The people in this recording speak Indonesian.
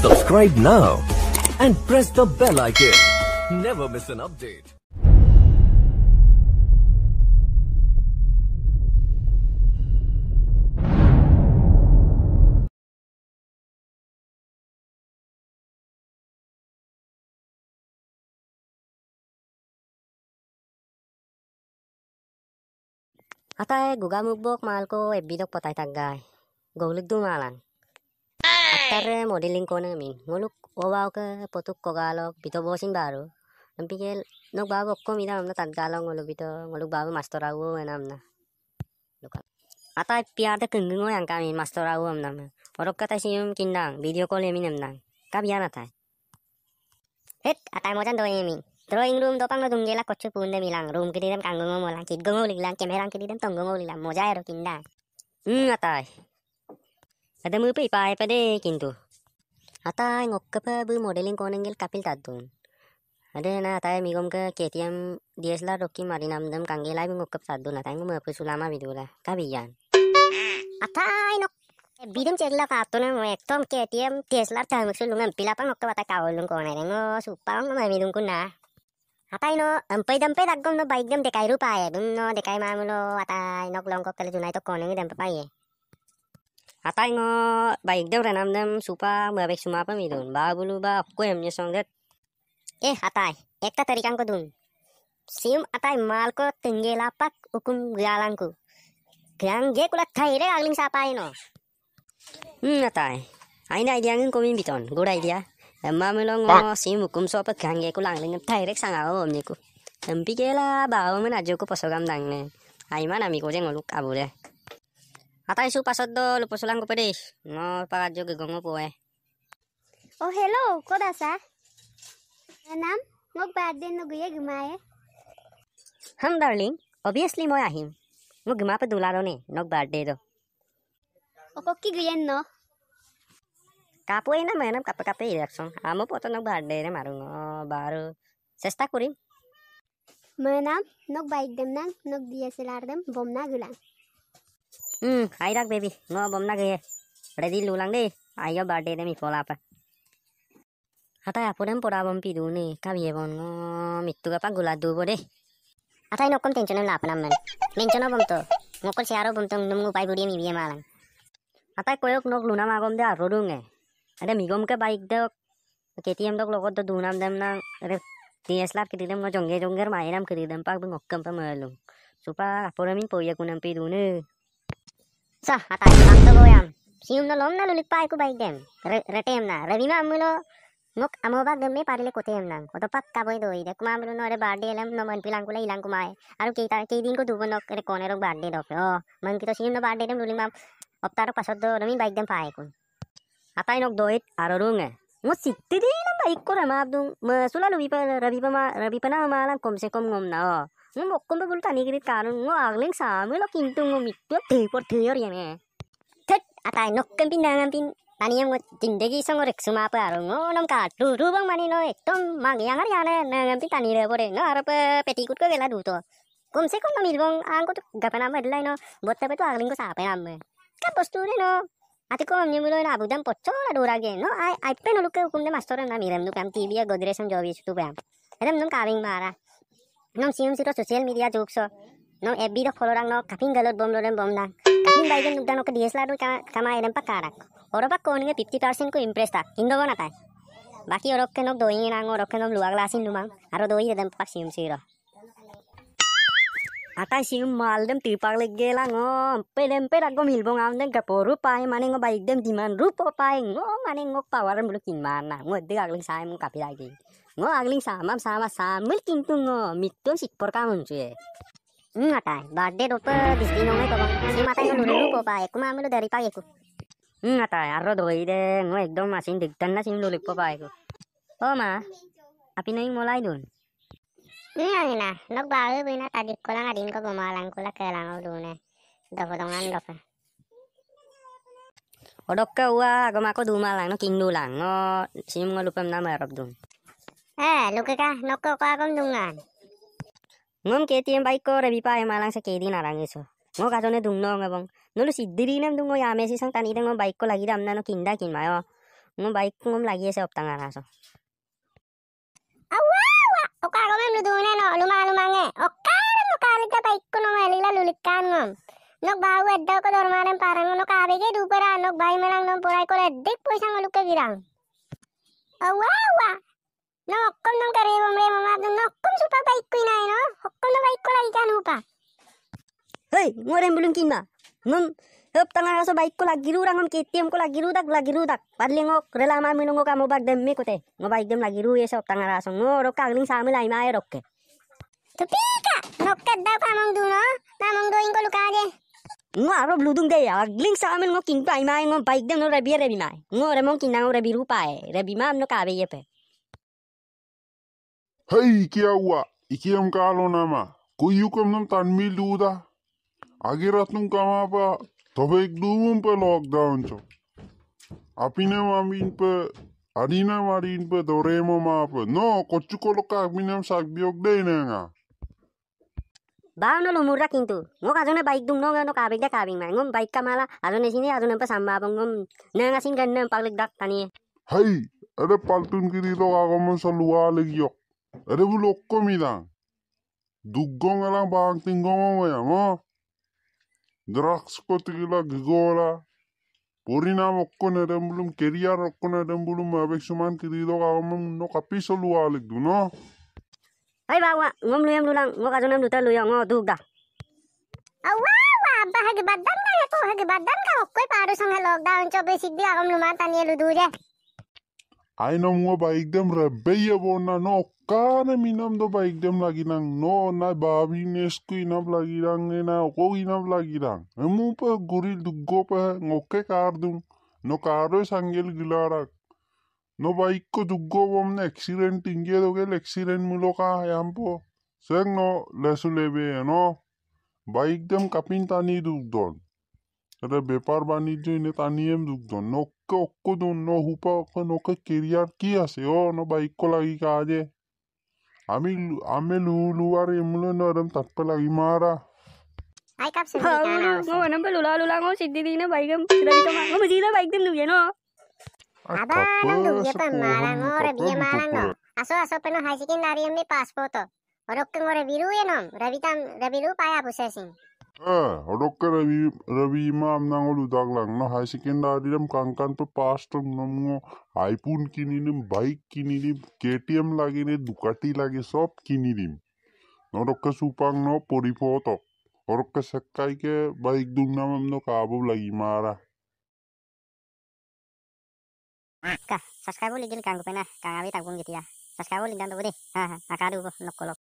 Subscribe now and press the bell icon. Never miss an update. Atay gugamugbo ko ebidok eh, patay taggay. Goglik dumalan. ᱞᱟᱛᱟᱨ ᱨᱮ modelling ko na min ngoluk owaw ka potuk ko galo bito bosin baru nampi ke nok babo ko mi dam na tan galo ngoluk bito ngoluk babo master awu enam na lokal ata piar de kung ngo yang kami master awu am nam orok kata sium kinang video call emi nam nang kab yana thai hết atai mo jan do emi drawing room do pang dung gela kochu pun de milang room kidi dem kang ngo mo lang kit ngo lig lang camera kidi dem tong ngo lig lang moja ero kinda ừ atai අදමූප ඉපායපදයකින්තු අතායි ඔක්කපබ මොඩලින් කෝනගෙල් කපිල් තත්තුන් අද න අතය මිගොම්ක කේතියම් දියස්ලා ඩොක්කි මරිනම්දම් කංගේලාබින් ඔක්කප සද්දුන තැන්ගම පිසුලාම විදුල කවියන් අතායි නොක් බිදම් චෙල්ල පාත්තුන එක්තොම් කේටියම් තෙස්ලා තමක්ෂුල්ලුම් පිලපන් ඔක්ක වත කවල්ලුම් කෝනරෙන් සුප්පම් මිදුකුන්නා අතයින අම්පයි දම්පේ දක්ගොන්න බයිගම් දෙකයි රුපාය දුන්නෝ දෙකයි මාමුලෝ අතයි නොක් ලොංකොක් කළ ජුනයිත කෝනෙ දැම්ප පයියේ atai ngo ba ikdau renam dam supa ba bek suma apa midun ba bulu ba ko em nyo songet eh atai ekta tarikang ko dun sim atai mal ko tengge lapak ukum galang ku gang ge kula thai re agling sa hmm atai aina idea ngin komin biton gura idea emma melong ngo sim ukum so pa gang ge kula agling thai re sanga ba om niku empi ge la ba om na dang ne aima na mi ko jeng lu kabure আটাই চুপ আছত দল পচলাং গপে দেই মোৰ পৰা আজি গঙ পোৱে অ হেল্ল' ক'ত আছা নাম মোক বাৰ্থডে নগৈয়ে গুমায়ে হাম ডাৰ্লিং অভিয়াছলি মই আহিম মোক গুমাপে দোলাৰ নে নক বাৰ্থডে দিয় অক কি গুয়েন ন কাপোৱে না মেনাম কাপে কাপে ৰাখচোন আমো পত নক বাৰ্থডে ৰে মাৰো ন বাৰু চেষ্টা কৰিম মেনাম নক বাইক দেম নাং নক দি আছে লাৰ দেম বম না গুলাং ம் ಆಯ್ದಾಗ ಬೇಬಿ ನೋ ಬೊಮ್ನಾಗ ರೆದಿಲ್ ಉಲಂಗೆ ಅಯ್ಯೋ ಬರ್ಡೇದೆ ಮಿ ಪೋಲಾಪ ಅತಾಯ ಪುರಂ ಪೊಡಾ ಬಂಪಿ ದೂನೆ ಕಾವಿಯೆ ಬನ್ ಮಿತ್ತುಗ ಪಾ ಗುಲಾ ದೂಬೋಡೆ ಅತಾಯ ನೊಕ್ಕಂ ಟೆನ್ಷನ್ ಲಾಪ ನಮ್ ಮೆನ್ ಮೆನ್ಷನ್ ಬಂತು ಮೊಕ್ಕಲ್ ಶಾರೋ ಬಂತು ನಮ್ಗು ಬಾಯ್ ಗುಡಿಯ ಮಿ ಬಿಯೆ ಮಾಲಂ ಅತಾಯ ಕೊಯಕ್ ನೊಕ್ ಲುನಾ ಮಾಗಮ್ ದೆ ಅರೋಡುಂಗೆ ಅರೆ ಮಿಗಮ್ಕೆ ಬೈಕ್ ದೆ কেটিএম দক লগত তো দুনাম দাম না আরে তিরিশ লাখ কেটে দাম জঙ্গে জঙ্গের মায়ের নাম কেটে দাম পাক অক্কম পা মারলুম সুপা আপর আমি পইয়া কুনাম পে দুনে So, hatay lang to goyam. Siyum na lom na lulipay ko bay dem. Retem na. Ravi ma amulo. Mok amoba gemme parile kotem na. Koto pak kaboy do ide. Kuma amulo no re birthday elam no man pilang kula ilang kumai. Aru keita kei din ko dubo nok re kone rok birthday dok. Oh, man kito siyum na birthday dem luling mam. Optar pasod do rami bike dem pae kun. Hatay nok doit aro runge. Mo sitti din na bike ko ramabdung. Masula lumipa rabi pa ma rabi pa na malang komse kom ngom na. Oh. ngu mokom tani kirit karun ngu agling samui lo kintu ngu mitu depor deyor ya ne tut atai nokem pin pin tani yang ngu jindegi songo rek suma apa arung ngu nom bang mani no etom mang yang hari ane pin tani le bore no arap petikut ko gela duto kom se kom no angko tu gapa nama delai no botta pe tu agling ko sapa nama kan posture no Ati ko mamnya mulo na abudam no ai ai pe kumde lukke hukum de mastoran na miram nu kam tibia pam. Edam num kaving mara nong siung siro sosial media jokso nong FB do follow rang no kaping galot bom lorem bom kaping baigen nukda no ke DSLR do kama edem pakarak, karak pak kon nge 50% ku impress tak indo bona tai baki orok ke nok doing nang orok ke nom lasin lumang aro doi edem pak siung siro atai siung mal dem tipak leg gelang om pedem pedak go milbong am dem kaporu pai mane ngo baik dem diman rupo pai ngom mane ngok power bulu mana ngo degak ling sai kapi lagi ngo agling samam sama samul kintu ngo mitun sik por kamun cuy ngatai birthday dope, bis dino ngai si mata ngo dulu lupo pa eku dari dari pa eku ngatai arro doi de ngo ekdom masin diktan na sim lulik po pa eku ma api noing mulai dun Iya nih nah, nok baru bina tadi kolang adin kok gomalang kolak kelang dulu nih, dapat dongan dapat. Odok ka wa goma ko dumalang no king dulang no sinim nga nama na dun. Eh, luka ka, nokko ko akong dungan. Ngom KTM bike ko rabi pa malang sa KD narang iso. Ngo ka jone dungno ngabong. Nulu siddiri nam dungo ya mesi sang tani dang bike ko lagi dam nano kinda kin mayo. Ngo bike ko ngom lagi sa optang ara so. Awa awa, oka ko mem ludune no luma luma nge. Oka no kalita bike ko no malila lulikan ngom. Nok bau edda ko dormaram parang no kabe ke dupara nok bai melang nom porai ko eddik poisa ngoluk ke girang. Awa awa, no hokkom kare mamre mamma no hokkom supa bike kui nai no hokkom no bike kola ikan upa hoi ngorem bulung kinma ngom hop tangan aso bike kola giru rangom ke ATM kola giru dak la giru dak parle ngok rela ma mino ngok amo bak dem me kote ngo bike dem la giru ese hop tangan aso ngoro kagling samil ai ma e rokke to pika nokka da pamong du no namong do ingo luka de ngo aro bludung de ya agling samil ngo king pai ma ngo bike dem no rebi rebi ma ngo remong king nang rebi rupa e rebi ma no ka be ye pe hei, क्या हुआ iki हम kalo nama, नामा कोई you come नम duda, मिल दूदा आगे रात नुम कमा पा तब एक दूम पे लॉकडाउन चो अपीने मामी इन पे अरीना मारी इन पे दौरे मो माप नो कोच्चु को लोग murah kintu, ngok aja baik dong nongga no kabing deh kabing mah, ngom baik kamala, aja sini aja nih pas sama ngom, nengasin kan nih palik dak tani. Hei, ada paltun kiri to kagak mau lagi yok. Ada bulok komidang. dugong alang bang tinggong ya mo. drak ko tigila gigola. Purina mokko na bulum keria rokko na dembulum abek suman kirido kagamam no kapiso lualik du no. Ay bawa, ngom luyam lulang, ngok ajunam duta luyang ngo dugda. Awa! abba hagi baddam ya ko hagi badan ka okkoi paru sanga lockdown chobe siddi agam luma tanielu dure ai no mo ba ekdam rebbe ye bonna no kana minam do dem lagi nang no na babi nesku inap lagirang na ko lagi nang. emu pa guril duggo pa ngoke kar dum no karo sangel gilarak no baik ko duggo bomne accident inge do gel accident mulo ka yampo seng no lebe no baik dem kapin tani dugdon এটা বেপার বাণিজ্য ko No দুগদন নককে অক্কদন ন হুপা নকে কেরিয়ার কি আছে ও ন বাইক লাগি কাজে Ambil ಆಮೇಲೆ luar yang mula na adam tak pala imara. Ay kap sabi ka na. Mo anam pa lula lula ngo siddi di na baigam siddi ka ma. Mo sidda baigam lu yeno. Aba nam lu ya pa mara ngo ra biya mara ngo. Aso aso peno hai sikin dari ammi passport. Orok ngo ra viru yenom. Ravitam raviru paya busesin. É, eh, odok Ravi, Ravi imam nang olu dag lang no nah, high secondary ram kankan pe pass to iPhone kini kinilim, bike kini kinilim, KTM lagi lagine, Ducati lagi kini sob kinilim. Nah, odok supang no poripoto. Odok sakkai ke bike dung namam no kabu lagi mara. Nah, kah, subscribe ulin kan gue pena, kang abi tagung gitu ya. Subscribe ulin dan tuh deh. ha ha, Ah, akadu nokkolok.